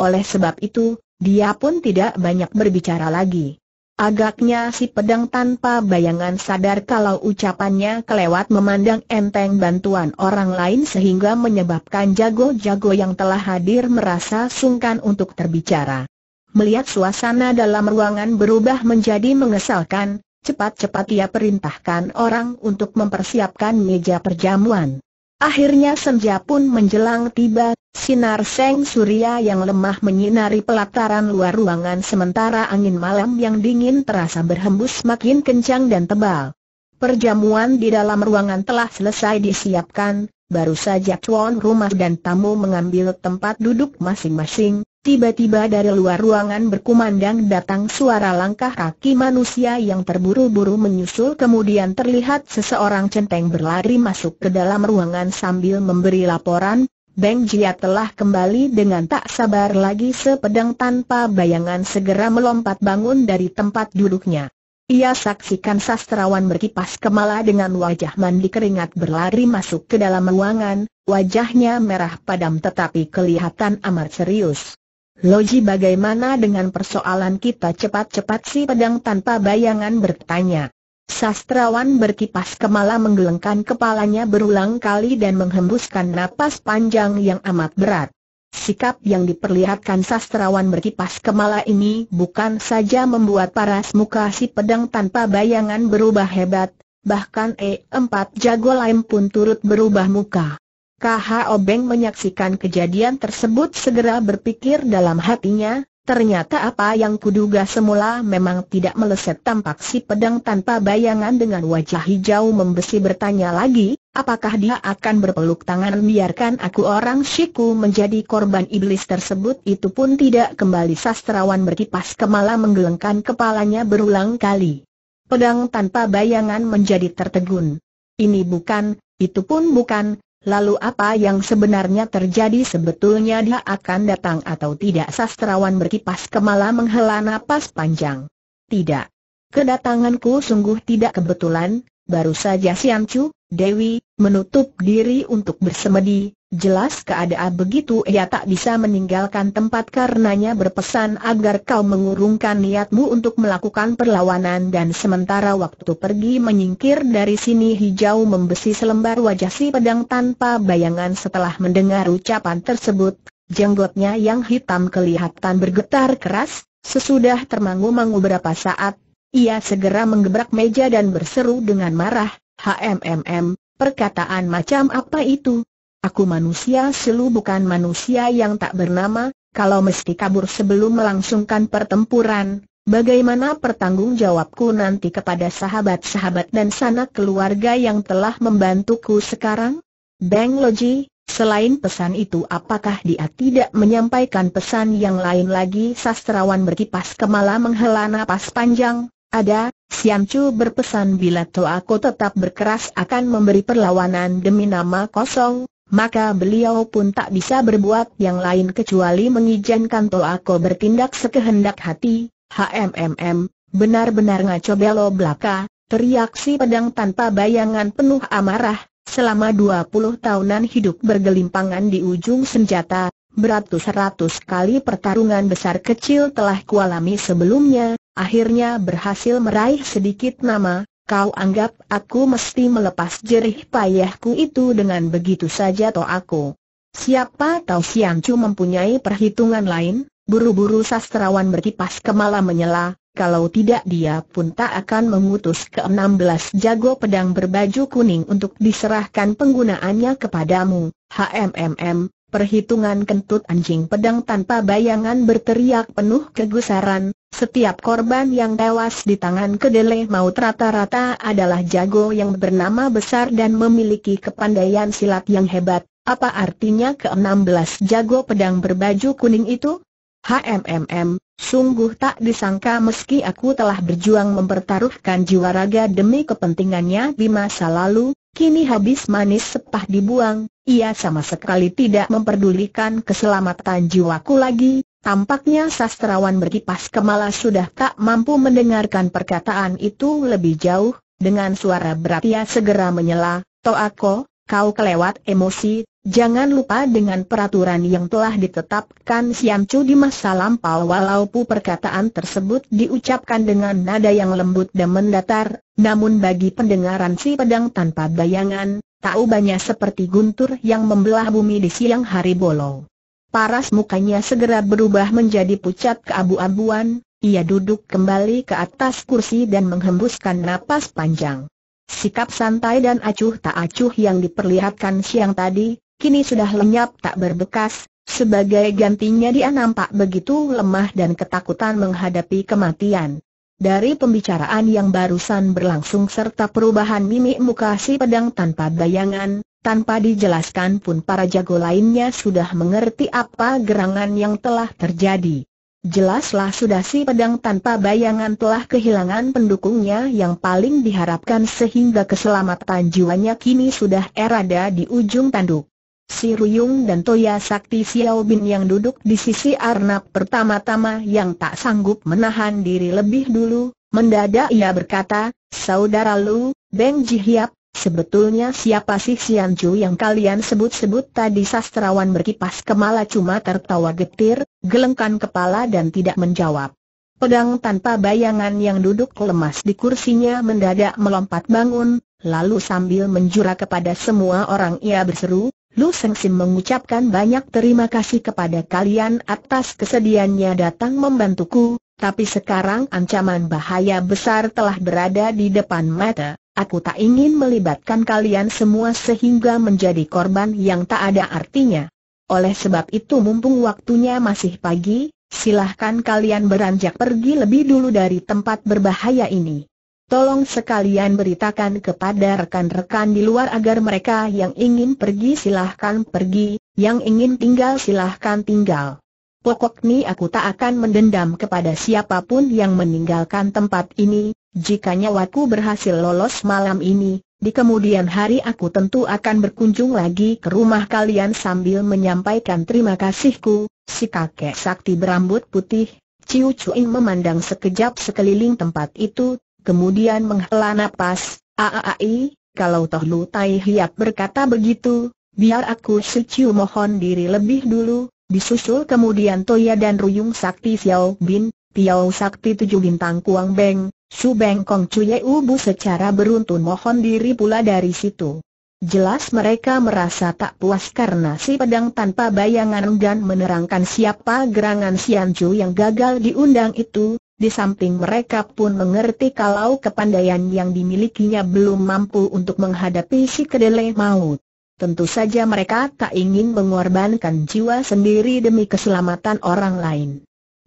Oleh sebab itu, dia pun tidak banyak berbicara lagi. Agaknya si pedang tanpa bayangan sadar kalau ucapannya kelewat memandang enteng bantuan orang lain sehingga menyebabkan jago-jago yang telah hadir merasa sungkan untuk terbicara. Melihat suasana dalam ruangan berubah menjadi mengesalkan, cepat-cepat ia perintahkan orang untuk mempersiapkan meja perjamuan. Akhirnya senja pun menjelang tiba, sinar seng surya yang lemah menyinari pelataran luar ruangan sementara angin malam yang dingin terasa berhembus makin kencang dan tebal. Perjamuan di dalam ruangan telah selesai disiapkan, baru saja tuan rumah dan tamu mengambil tempat duduk masing-masing, Tiba-tiba dari luar ruangan berkumandang datang suara langkah kaki manusia yang terburu-buru menyusul kemudian terlihat seseorang centeng berlari masuk ke dalam ruangan sambil memberi laporan, Beng Jia telah kembali dengan tak sabar lagi sepedang tanpa bayangan segera melompat bangun dari tempat duduknya. Ia saksikan sastrawan berkipas kemala dengan wajah mandi keringat berlari masuk ke dalam ruangan, wajahnya merah padam tetapi kelihatan amat serius. Loji bagaimana dengan persoalan kita cepat-cepat si pedang tanpa bayangan bertanya. Sastrawan berkipas kemala menggelengkan kepalanya berulang kali dan menghembuskan napas panjang yang amat berat. Sikap yang diperlihatkan sastrawan berkipas kemala ini bukan saja membuat paras muka si pedang tanpa bayangan berubah hebat, bahkan E4 jago lain pun turut berubah muka. KH Obeng menyaksikan kejadian tersebut segera berpikir dalam hatinya, ternyata apa yang kuduga semula memang tidak meleset tampak si pedang tanpa bayangan dengan wajah hijau membesi bertanya lagi, apakah dia akan berpeluk tangan biarkan aku orang siku menjadi korban iblis tersebut itu pun tidak kembali sastrawan berkipas kemala menggelengkan kepalanya berulang kali. Pedang tanpa bayangan menjadi tertegun. Ini bukan, itu pun bukan, Lalu apa yang sebenarnya terjadi sebetulnya dia akan datang atau tidak sastrawan berkipas kemala menghela napas panjang. Tidak. Kedatanganku sungguh tidak kebetulan, baru saja Chu, Dewi, menutup diri untuk bersemedi, Jelas keadaan begitu ia tak bisa meninggalkan tempat karenanya berpesan agar kau mengurungkan niatmu untuk melakukan perlawanan dan sementara waktu pergi menyingkir dari sini hijau membesi selembar wajah si pedang tanpa bayangan setelah mendengar ucapan tersebut, jenggotnya yang hitam kelihatan bergetar keras, sesudah termangu-mangu beberapa saat, ia segera menggebrak meja dan berseru dengan marah, HMMM, perkataan macam apa itu? Aku manusia selu bukan manusia yang tak bernama, kalau mesti kabur sebelum melangsungkan pertempuran, bagaimana pertanggung jawabku nanti kepada sahabat-sahabat dan sanak keluarga yang telah membantuku sekarang? Bang Loji, selain pesan itu apakah dia tidak menyampaikan pesan yang lain lagi? Sastrawan berkipas kemala menghela napas panjang, ada, Siam Chu berpesan bila Toa Ko tetap berkeras akan memberi perlawanan demi nama kosong, maka beliau pun tak bisa berbuat yang lain kecuali mengizinkan Toako bertindak sekehendak hati, HMMM, benar-benar ngaco belo belaka, teriak si pedang tanpa bayangan penuh amarah, selama dua puluh tahunan hidup bergelimpangan di ujung senjata, beratus-ratus kali pertarungan besar kecil telah kualami sebelumnya, akhirnya berhasil meraih sedikit nama, Kau anggap aku mesti melepas jerih payahku itu dengan begitu saja toh aku? Siapa tahu Chu mempunyai perhitungan lain? Buru-buru sastrawan berkipas kemala menyela, kalau tidak dia pun tak akan mengutus ke-16 jago pedang berbaju kuning untuk diserahkan penggunaannya kepadamu. HMMM, perhitungan kentut anjing pedang tanpa bayangan berteriak penuh kegusaran, setiap korban yang tewas di tangan kedelai maut rata-rata adalah jago yang bernama besar dan memiliki kepandaian silat yang hebat. Apa artinya ke-16 jago pedang berbaju kuning itu? HMMM, sungguh tak disangka meski aku telah berjuang mempertaruhkan jiwa raga demi kepentingannya di masa lalu, kini habis manis sepah dibuang, ia sama sekali tidak memperdulikan keselamatan jiwaku lagi, Tampaknya sastrawan berkipas kemala sudah tak mampu mendengarkan perkataan itu lebih jauh, dengan suara berat ia segera menyela, Toako, kau kelewat emosi, jangan lupa dengan peraturan yang telah ditetapkan Siam Chu di masa lampau walaupun perkataan tersebut diucapkan dengan nada yang lembut dan mendatar, namun bagi pendengaran si pedang tanpa bayangan, tak ubahnya seperti guntur yang membelah bumi di siang hari bolong. Paras mukanya segera berubah menjadi pucat keabu-abuan, ia duduk kembali ke atas kursi dan menghembuskan napas panjang. Sikap santai dan acuh tak acuh yang diperlihatkan siang tadi, kini sudah lenyap tak berbekas, sebagai gantinya dia nampak begitu lemah dan ketakutan menghadapi kematian. Dari pembicaraan yang barusan berlangsung serta perubahan mimik muka si pedang tanpa bayangan, tanpa dijelaskan pun para jago lainnya sudah mengerti apa gerangan yang telah terjadi. Jelaslah sudah si pedang tanpa bayangan telah kehilangan pendukungnya yang paling diharapkan sehingga keselamatan jiwanya kini sudah erada di ujung tanduk. Si Ruyung dan Toya Sakti Xiao Bin yang duduk di sisi Arnab pertama-tama yang tak sanggup menahan diri lebih dulu, mendadak ia berkata, Saudara Lu, Beng Jihyap, Sebetulnya siapa sih Sian Chu yang kalian sebut-sebut tadi sastrawan berkipas kemala cuma tertawa getir, gelengkan kepala dan tidak menjawab. Pedang tanpa bayangan yang duduk lemas di kursinya mendadak melompat bangun, lalu sambil menjura kepada semua orang ia berseru, Lu Seng Sim mengucapkan banyak terima kasih kepada kalian atas kesediaannya datang membantuku, tapi sekarang ancaman bahaya besar telah berada di depan mata. Aku tak ingin melibatkan kalian semua sehingga menjadi korban yang tak ada artinya. Oleh sebab itu mumpung waktunya masih pagi, silahkan kalian beranjak pergi lebih dulu dari tempat berbahaya ini. Tolong sekalian beritakan kepada rekan-rekan di luar agar mereka yang ingin pergi silahkan pergi, yang ingin tinggal silahkan tinggal. Pokoknya aku tak akan mendendam kepada siapapun yang meninggalkan tempat ini, jika nyawaku berhasil lolos malam ini, di kemudian hari aku tentu akan berkunjung lagi ke rumah kalian sambil menyampaikan terima kasihku, si kakek sakti berambut putih, Ciu Chuing memandang sekejap sekeliling tempat itu, kemudian menghela napas, Aaai, kalau toh Lu Tai Hiap berkata begitu, biar aku si Ciu mohon diri lebih dulu, Disusul kemudian Toya dan Ruyung Sakti Xiao Bin, Piao Sakti Tujuh Bintang Kuang Beng, Su Beng Kong Cuye Ubu secara beruntun mohon diri pula dari situ. Jelas mereka merasa tak puas karena si pedang tanpa bayangan dan menerangkan siapa gerangan Sianju yang gagal diundang itu, di samping mereka pun mengerti kalau kepandaian yang dimilikinya belum mampu untuk menghadapi si kedelai maut tentu saja mereka tak ingin mengorbankan jiwa sendiri demi keselamatan orang lain.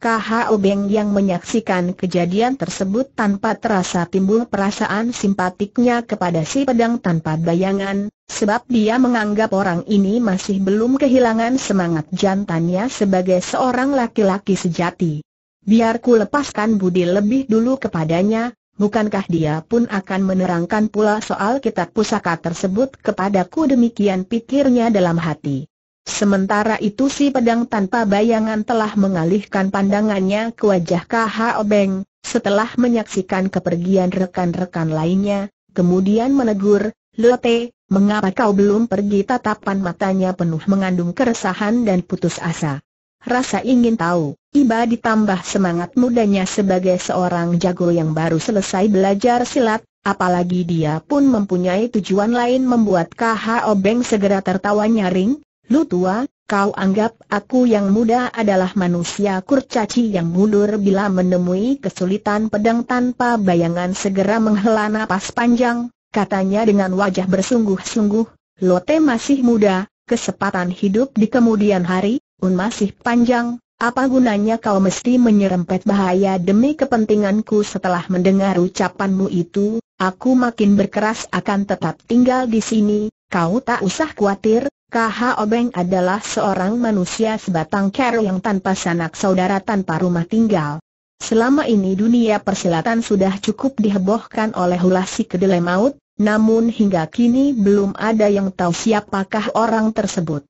KH Obeng yang menyaksikan kejadian tersebut tanpa terasa timbul perasaan simpatiknya kepada si pedang tanpa bayangan, sebab dia menganggap orang ini masih belum kehilangan semangat jantannya sebagai seorang laki-laki sejati. Biar ku lepaskan budi lebih dulu kepadanya, bukankah dia pun akan menerangkan pula soal kitab pusaka tersebut kepadaku demikian pikirnya dalam hati. Sementara itu si pedang tanpa bayangan telah mengalihkan pandangannya ke wajah K.H. Obeng, setelah menyaksikan kepergian rekan-rekan lainnya, kemudian menegur, Lote, mengapa kau belum pergi tatapan matanya penuh mengandung keresahan dan putus asa. Rasa ingin tahu, iba ditambah semangat mudanya sebagai seorang jago yang baru selesai belajar silat, apalagi dia pun mempunyai tujuan lain membuat KH obeng segera tertawa nyaring, Lu tua, kau anggap aku yang muda adalah manusia kurcaci yang mundur bila menemui kesulitan pedang tanpa bayangan segera menghela napas panjang, katanya dengan wajah bersungguh-sungguh, Lote masih muda, kesempatan hidup di kemudian hari, pun masih panjang, apa gunanya kau mesti menyerempet bahaya demi kepentinganku setelah mendengar ucapanmu itu, aku makin berkeras akan tetap tinggal di sini, kau tak usah khawatir, KH Obeng adalah seorang manusia sebatang kera yang tanpa sanak saudara tanpa rumah tinggal. Selama ini dunia persilatan sudah cukup dihebohkan oleh si kedelai maut, namun hingga kini belum ada yang tahu siapakah orang tersebut.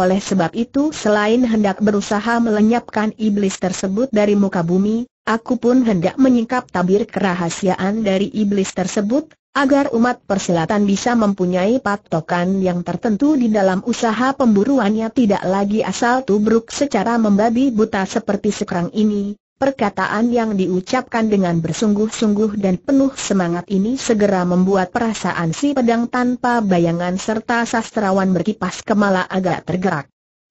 Oleh sebab itu selain hendak berusaha melenyapkan iblis tersebut dari muka bumi, aku pun hendak menyingkap tabir kerahasiaan dari iblis tersebut, agar umat persilatan bisa mempunyai patokan yang tertentu di dalam usaha pemburuannya tidak lagi asal tubruk secara membabi buta seperti sekarang ini, Perkataan yang diucapkan dengan bersungguh-sungguh dan penuh semangat ini segera membuat perasaan si pedang tanpa bayangan serta sastrawan berkipas kemala agak tergerak.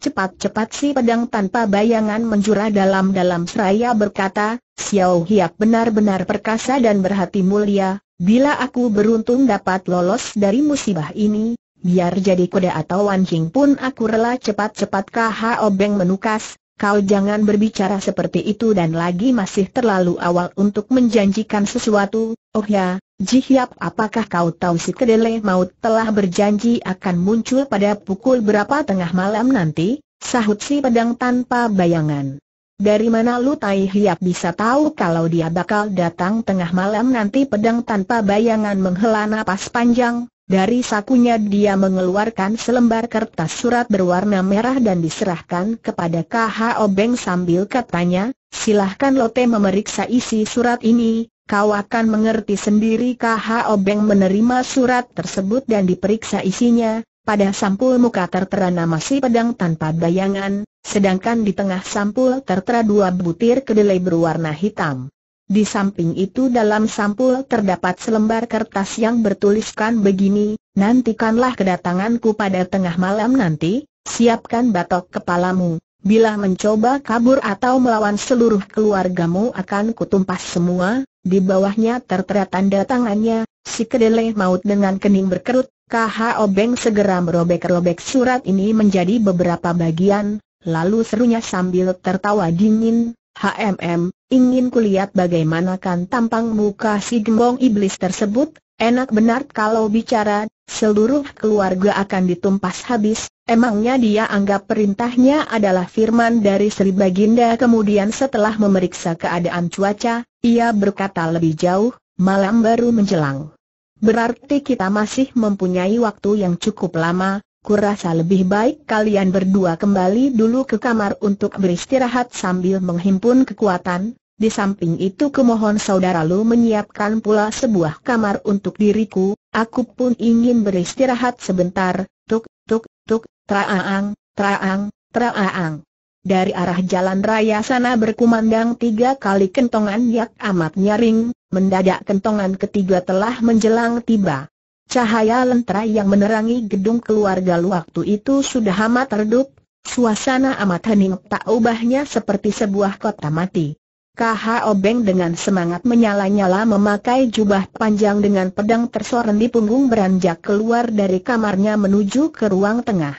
Cepat-cepat si pedang tanpa bayangan menjura dalam-dalam seraya berkata, Xiao Hiap benar-benar perkasa dan berhati mulia, bila aku beruntung dapat lolos dari musibah ini, biar jadi kuda atau wanjing pun aku rela cepat-cepat KHO obeng menukas, Kau jangan berbicara seperti itu dan lagi masih terlalu awal untuk menjanjikan sesuatu, oh ya, Jihyap apakah kau tahu si kedelai maut telah berjanji akan muncul pada pukul berapa tengah malam nanti? Sahut si pedang tanpa bayangan. Dari mana lu Tai Hiap bisa tahu kalau dia bakal datang tengah malam nanti pedang tanpa bayangan menghela napas panjang, dari sakunya dia mengeluarkan selembar kertas surat berwarna merah dan diserahkan kepada KH Obeng sambil katanya, silahkan Lote memeriksa isi surat ini, kau akan mengerti sendiri KH Obeng menerima surat tersebut dan diperiksa isinya, pada sampul muka tertera nama si pedang tanpa bayangan, sedangkan di tengah sampul tertera dua butir kedelai berwarna hitam. Di samping itu dalam sampul terdapat selembar kertas yang bertuliskan begini, nantikanlah kedatanganku pada tengah malam nanti, siapkan batok kepalamu, bila mencoba kabur atau melawan seluruh keluargamu akan kutumpas semua, di bawahnya tertera tanda tangannya, si kedele maut dengan kening berkerut, KH Obeng segera merobek-robek surat ini menjadi beberapa bagian, lalu serunya sambil tertawa dingin, HMM, ingin kulihat bagaimanakan tampang muka si gembong iblis tersebut, enak benar kalau bicara, seluruh keluarga akan ditumpas habis, emangnya dia anggap perintahnya adalah firman dari Sri Baginda kemudian setelah memeriksa keadaan cuaca, ia berkata lebih jauh, malam baru menjelang. Berarti kita masih mempunyai waktu yang cukup lama, kurasa lebih baik kalian berdua kembali dulu ke kamar untuk beristirahat sambil menghimpun kekuatan. Di samping itu kemohon saudara lu menyiapkan pula sebuah kamar untuk diriku, aku pun ingin beristirahat sebentar, tuk, tuk, tuk, traang, traang, traang. Dari arah jalan raya sana berkumandang tiga kali kentongan yang amat nyaring, mendadak kentongan ketiga telah menjelang tiba. Cahaya lentera yang menerangi gedung keluarga lu waktu itu sudah amat redup, suasana amat hening tak ubahnya seperti sebuah kota mati. KH Obeng dengan semangat menyala-nyala memakai jubah panjang dengan pedang tersoren di punggung beranjak keluar dari kamarnya menuju ke ruang tengah.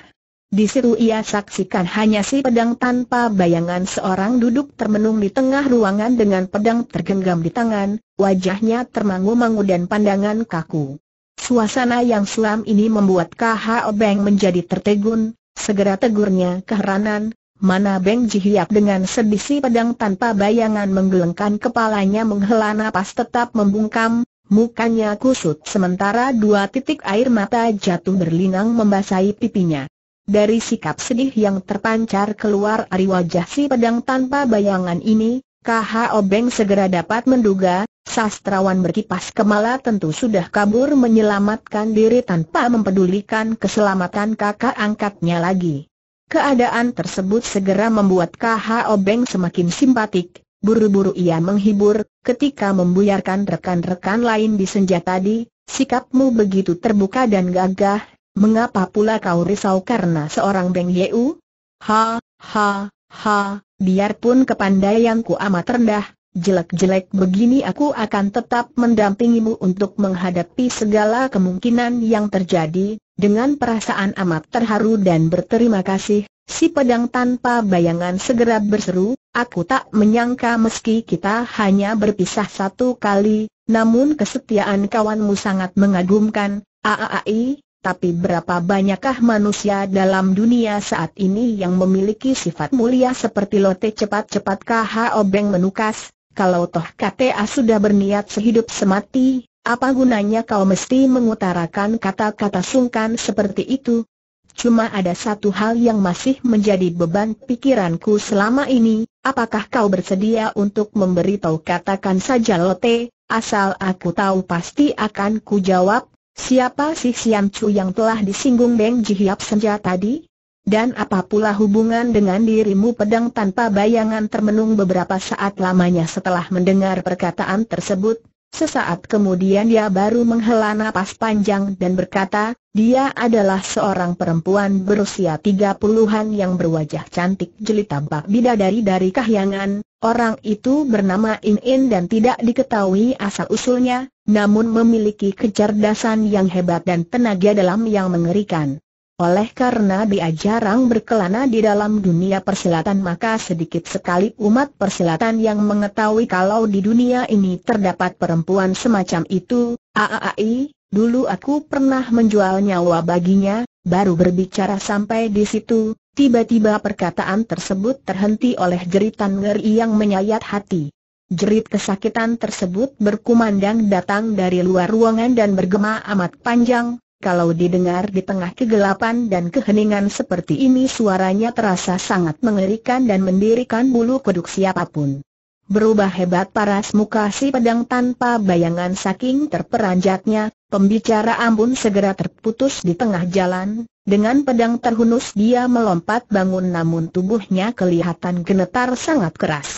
Di situ ia saksikan hanya si pedang tanpa bayangan seorang duduk termenung di tengah ruangan dengan pedang tergenggam di tangan, wajahnya termangu-mangu dan pandangan kaku. Suasana yang suam ini membuat KH Beng menjadi tertegun, segera tegurnya keheranan, mana Beng Jihiak dengan sedisi pedang tanpa bayangan menggelengkan kepalanya menghela napas tetap membungkam, mukanya kusut sementara dua titik air mata jatuh berlinang membasahi pipinya. Dari sikap sedih yang terpancar keluar dari wajah si pedang tanpa bayangan ini, KH Beng segera dapat menduga, Sastrawan berkipas kemala tentu sudah kabur menyelamatkan diri tanpa mempedulikan keselamatan kakak angkatnya lagi. Keadaan tersebut segera membuat KH Obeng semakin simpatik, buru-buru ia menghibur, ketika membuyarkan rekan-rekan lain di senja tadi, sikapmu begitu terbuka dan gagah, mengapa pula kau risau karena seorang Beng Yeu? Ha, ha, ha, biarpun kepandaianku amat rendah, jelek-jelek begini aku akan tetap mendampingimu untuk menghadapi segala kemungkinan yang terjadi, dengan perasaan amat terharu dan berterima kasih, si pedang tanpa bayangan segera berseru, aku tak menyangka meski kita hanya berpisah satu kali, namun kesetiaan kawanmu sangat mengagumkan, Aaai, tapi berapa banyakkah manusia dalam dunia saat ini yang memiliki sifat mulia seperti Lote cepat-cepat KH Obeng menukas, kalau toh KTA sudah berniat sehidup semati, apa gunanya kau mesti mengutarakan kata-kata sungkan seperti itu? Cuma ada satu hal yang masih menjadi beban pikiranku selama ini, apakah kau bersedia untuk memberitahu katakan saja Lote, asal aku tahu pasti akan ku jawab, siapa sih Siam Chu yang telah disinggung Beng Jihyap senja tadi? Dan apa pula hubungan dengan dirimu pedang tanpa bayangan termenung beberapa saat lamanya setelah mendengar perkataan tersebut, sesaat kemudian dia baru menghela napas panjang dan berkata, dia adalah seorang perempuan berusia tiga puluhan yang berwajah cantik jelita bak bidadari dari kahyangan, orang itu bernama In In dan tidak diketahui asal-usulnya, namun memiliki kecerdasan yang hebat dan tenaga dalam yang mengerikan. Oleh karena dia jarang berkelana di dalam dunia persilatan maka sedikit sekali umat persilatan yang mengetahui kalau di dunia ini terdapat perempuan semacam itu, AAI, dulu aku pernah menjual nyawa baginya, baru berbicara sampai di situ, tiba-tiba perkataan tersebut terhenti oleh jeritan ngeri yang menyayat hati. Jerit kesakitan tersebut berkumandang datang dari luar ruangan dan bergema amat panjang, kalau didengar di tengah kegelapan dan keheningan seperti ini suaranya terasa sangat mengerikan dan mendirikan bulu kuduk siapapun. Berubah hebat paras muka si pedang tanpa bayangan saking terperanjatnya, pembicara Ambun segera terputus di tengah jalan, dengan pedang terhunus dia melompat bangun namun tubuhnya kelihatan gemetar sangat keras.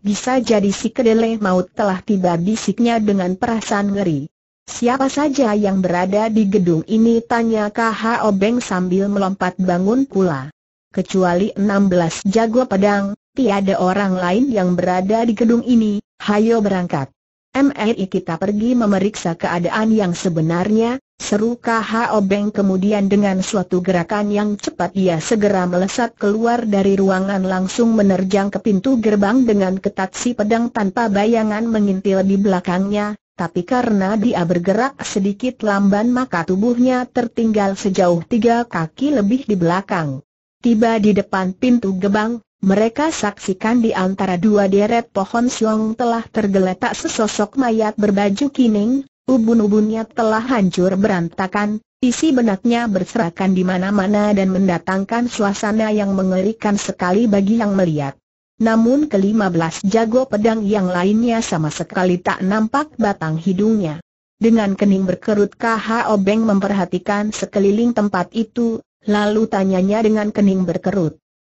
Bisa jadi si kedele maut telah tiba bisiknya dengan perasaan ngeri. Siapa saja yang berada di gedung ini tanya KH Obeng sambil melompat bangun pula. Kecuali 16 jago pedang, tiada orang lain yang berada di gedung ini, hayo berangkat. MRI kita pergi memeriksa keadaan yang sebenarnya, seru KH Obeng kemudian dengan suatu gerakan yang cepat ia segera melesat keluar dari ruangan langsung menerjang ke pintu gerbang dengan ketat si pedang tanpa bayangan mengintil di belakangnya, tapi karena dia bergerak sedikit lamban maka tubuhnya tertinggal sejauh tiga kaki lebih di belakang. Tiba di depan pintu gebang, mereka saksikan di antara dua deret pohon siong telah tergeletak sesosok mayat berbaju kining, ubun-ubunnya telah hancur berantakan, isi benaknya berserakan di mana-mana dan mendatangkan suasana yang mengerikan sekali bagi yang melihat. Namun kelima belas jago pedang yang lainnya sama sekali tak nampak batang hidungnya. Dengan kening berkerut KH Obeng memperhatikan sekeliling tempat itu, lalu tanyanya dengan kening berkerut.